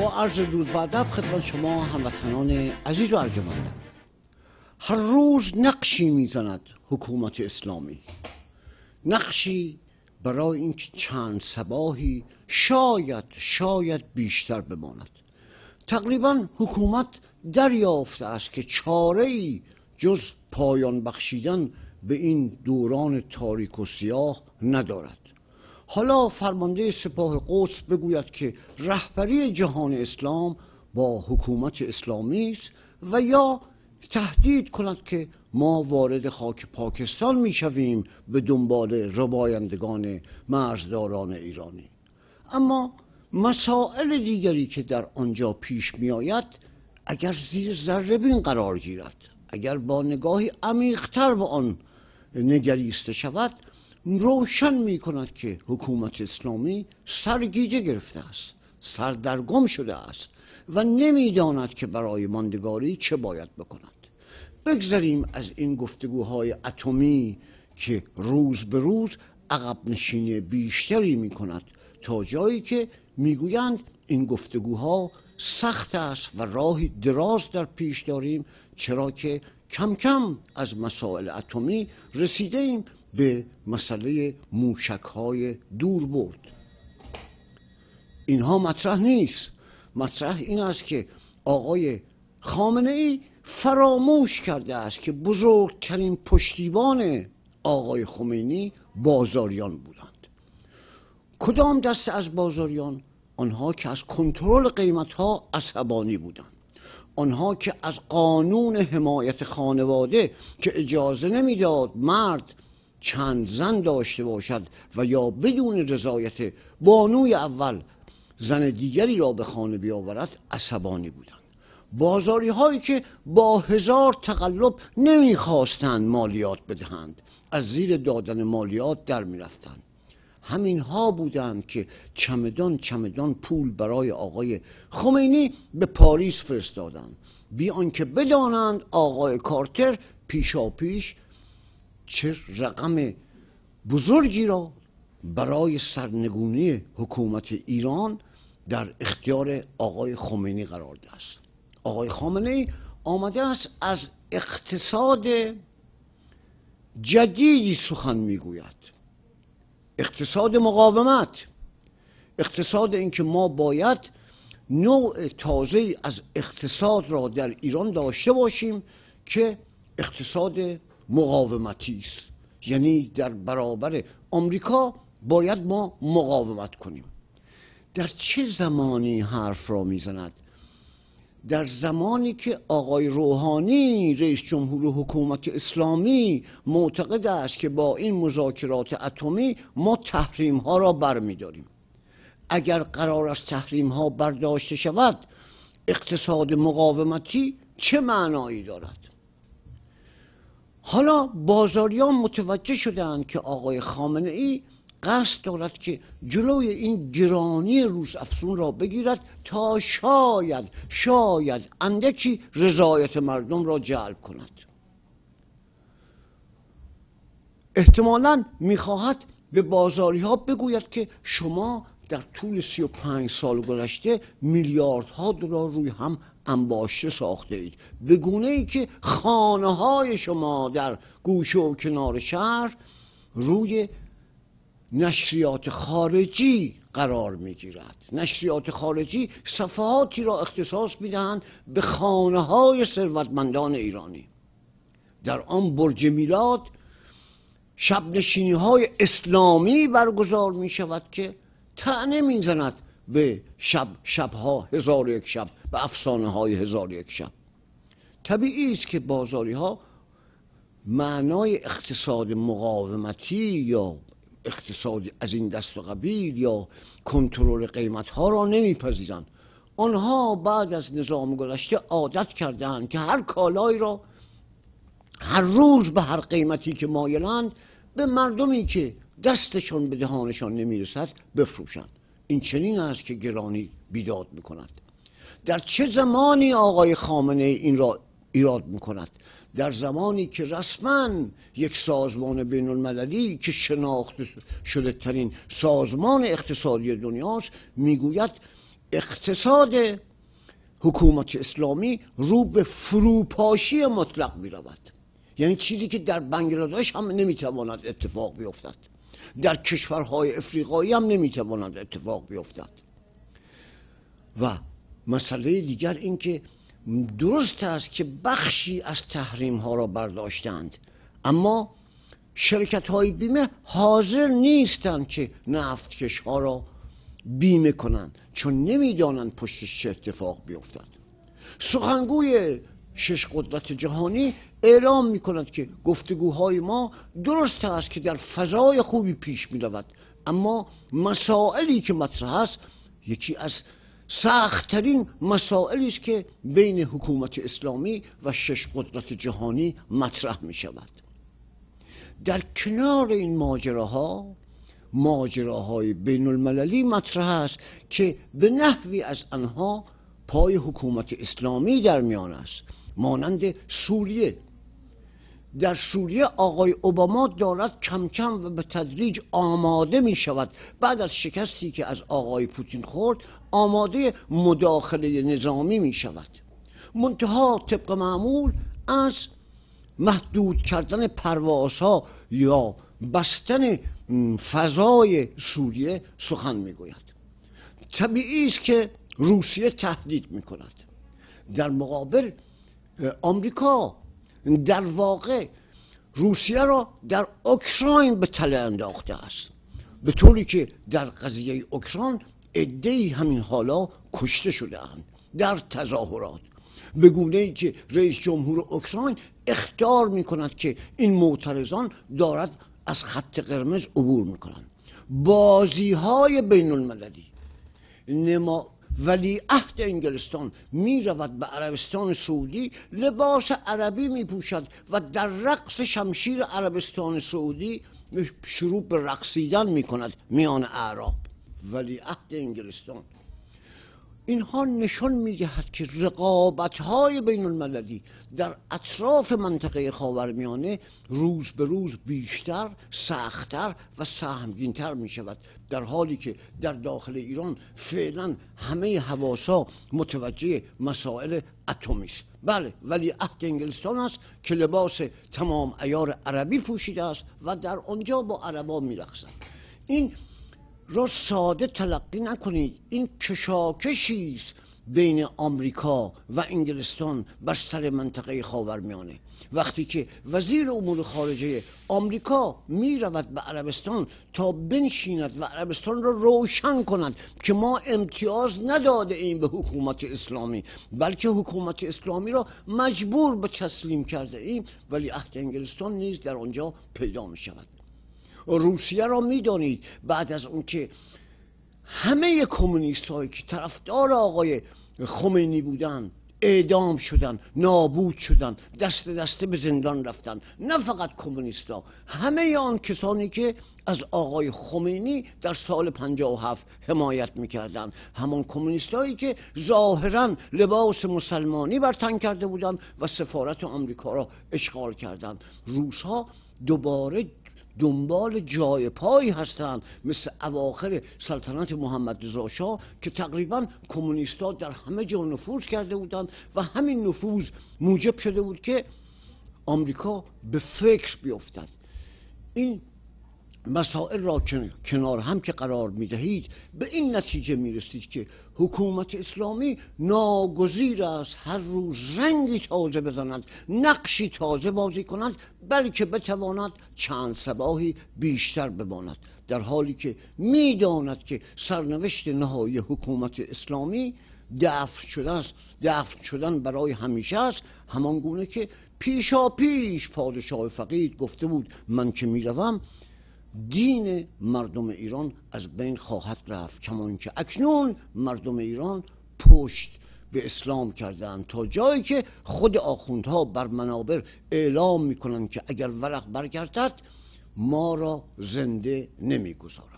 با عرض دود و ادب خدمت شما هموطنان عزیز و ارجمندم هر روز نقشی میزند حکومت اسلامی نقشی برای اینکه چند سباهی شاید شاید بیشتر بماند تقریبا حکومت دریافته است که چاره ای جز پایان بخشیدن به این دوران تاریک و سیاه ندارد حالا فرمانده سپاه قدس بگوید که رهبری جهان اسلام با حکومت اسلامی است و یا تهدید کند که ما وارد خاک پاکستان می شویم به دنبال ربایندگان مرزداران ایرانی اما مسائل دیگری که در آنجا پیش می آید اگر زیر ذره قرار گیرد اگر با نگاهی عمیقتر به آن نگریسته شود روشن می کند که حکومت اسلامی سرگیجه گرفته است سردرگم شده است و نمیداند که برای ماندگاری چه باید بکند بگذریم از این گفتگوهای اتمی که روز به روز عقب نشینی بیشتری می کند تا جایی که میگویند این گفتگوها سخت است و راهی دراز در پیش داریم چرا که کم کم از مسائل اتمی رسیده ایم به مسئله موشک های دور برد اینها مطرح نیست مطرح این است که آقای خامنه ای فراموش کرده است که بزرگترین پشتیبان آقای خمینی بازاریان بودند کدام دست از بازاریان آنها که از کنترل قیمت ها عصبانی بودند آنها که از قانون حمایت خانواده که اجازه نمیداد مرد چند زن داشته باشد و یا بدون رضایت بانوی اول زن دیگری را به خانه بیاورد عصبانی بودند بازاری هایی که با هزار تقلب نمیخواستند مالیات بدهند از زیر دادن مالیات در میرفتند همین ها بودند که چمدان چمدان پول برای آقای خمینی به پاریس فرستادند بی آنکه بدانند آقای کارتر پیشاپیش چه رقم بزرگی را برای سرنگونی حکومت ایران در اختیار آقای خمینی قرار ده است آقای خامنه آمده است از اقتصاد جدیدی سخن میگوید اقتصاد مقاومت اقتصاد اینکه ما باید نوع تازه از اقتصاد را در ایران داشته باشیم که اقتصاد مقاومتی است یعنی در برابر آمریکا باید ما مقاومت کنیم در چه زمانی حرف را میزند در زمانی که آقای روحانی رئیس جمهور حکومت اسلامی معتقد است که با این مذاکرات اتمی ما تحریم ها را برمیداریم اگر قرار است تحریم ها برداشته شود اقتصاد مقاومتی چه معنایی دارد حالا بازاریان متوجه شدند که آقای خامنه ای قصد دارد که جلوی این گرانی روز افسون را بگیرد تا شاید شاید اندکی رضایت مردم را جلب کند احتمالا میخواهد به بازاری ها بگوید که شما در طول 35 سال گذشته میلیاردها دلار روی هم انباشته ساخته اید به گونه ای که خانه های شما در گوشه و کنار شهر روی نشریات خارجی قرار می گیرد نشریات خارجی صفحاتی را اختصاص می دهند به خانه های ثروتمندان ایرانی در آن برج میلاد شب های اسلامی برگزار می شود که تنه میزند به شب شبها هزار یک شب به افسانه های هزار یک شب طبیعی است که بازاری ها معنای اقتصاد مقاومتی یا اقتصاد از این دست و قبیل یا کنترل قیمت ها را نمیپذیرند آنها بعد از نظام گذشته عادت کردهاند که هر کالایی را هر روز به هر قیمتی که مایلند به مردمی که دستشان به دهانشان نمیرسد بفروشند این چنین است که گرانی بیداد میکند در چه زمانی آقای خامنه این را ایراد میکند در زمانی که رسما یک سازمان بین المللی که شناخته شده ترین سازمان اقتصادی دنیاست میگوید اقتصاد حکومت اسلامی رو به فروپاشی مطلق می یعنی چیزی که در بنگلادش هم نمیتواند اتفاق بیفتد در کشورهای افریقایی هم نمیتواند اتفاق بیفتد و مسئله دیگر اینکه درست است که بخشی از تحریم ها را برداشتند اما شرکت های بیمه حاضر نیستند که نفت ها را بیمه کنند چون نمیدانند پشتش چه اتفاق بیفتد سخنگوی شش قدرت جهانی اعلام می کند که گفتگوهای ما درست است که در فضای خوبی پیش می رود اما مسائلی که مطرح است یکی از سختترین مسائلی است که بین حکومت اسلامی و شش قدرت جهانی مطرح می شود در کنار این ماجراها ماجراهای بین المللی مطرح است که به نحوی از آنها پای حکومت اسلامی در میان است مانند سوریه در سوریه آقای اوباما دارد کم کم و به تدریج آماده می شود بعد از شکستی که از آقای پوتین خورد آماده مداخله نظامی می شود منتها طبق معمول از محدود کردن پروازها یا بستن فضای سوریه سخن میگوید طبیعی است که روسیه تهدید می کند در مقابل آمریکا در واقع روسیه را در اوکراین به تله انداخته است به طوری که در قضیه اوکراین عدهای همین حالا کشته شده در تظاهرات به گونه ای که رئیس جمهور اوکراین اختار می کند که این معترضان دارد از خط قرمز عبور می کنند بازی های بین المللی ولی عهد انگلستان می رود به عربستان سعودی لباس عربی می پوشد و در رقص شمشیر عربستان سعودی شروع به رقصیدن می کند میان اعراب ولی عهد انگلستان اینها نشان میدهد که رقابت های بین المللی در اطراف منطقه خاورمیانه روز به روز بیشتر سختتر و سهمگینتر می شود در حالی که در داخل ایران فعلا همه حواسا متوجه مسائل اتمی است بله ولی عهد انگلستان است که لباس تمام ایار عربی پوشیده است و در آنجا با عربا میرقصد این را ساده تلقی نکنید این کشاکشی است بین آمریکا و انگلستان بر سر منطقه خاورمیانه وقتی که وزیر امور خارجه آمریکا می رود به عربستان تا بنشیند و عربستان را روشن کند که ما امتیاز نداده این به حکومت اسلامی بلکه حکومت اسلامی را مجبور به تسلیم کرده ایم ولی عهد انگلستان نیز در آنجا پیدا می شود روسیه را میدانید بعد از اون که همه کمونیست هایی که طرفدار آقای خمینی بودند اعدام شدن نابود شدن دست دسته به زندان رفتن نه فقط کمونیست ها همه آن کسانی که از آقای خمینی در سال 57 حمایت میکردند همان کمونیستهایی که ظاهرا لباس مسلمانی بر تن کرده بودند و سفارت آمریکا را اشغال کردند روس دوباره دنبال جای پایی هستند مثل اواخر سلطنت محمد رضا که تقریبا کمونیستها در همه جا نفوذ کرده بودند و همین نفوذ موجب شده بود که آمریکا به فکر بیفتد این مسائل را کنار هم که قرار می دهید به این نتیجه می رسید که حکومت اسلامی ناگزیر است هر روز رنگی تازه بزند نقشی تازه بازی کند بلکه بتواند چند سباهی بیشتر بماند در حالی که میداند که سرنوشت نهایی حکومت اسلامی دفن شده است دفن شدن برای همیشه است همان گونه که پیشا پیش پادشاه فقید گفته بود من که میروم دین مردم ایران از بین خواهد رفت کمان که اکنون مردم ایران پشت به اسلام کردن تا جایی که خود آخوندها بر منابر اعلام میکنند که اگر ورق برگردد ما را زنده نمیگذارند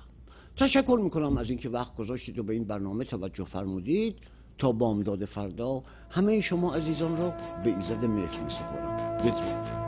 تشکر میکنم از اینکه وقت گذاشتید و به این برنامه توجه فرمودید تا بامداد فردا همه شما عزیزان را به ایزد مهر میسپارم بدرود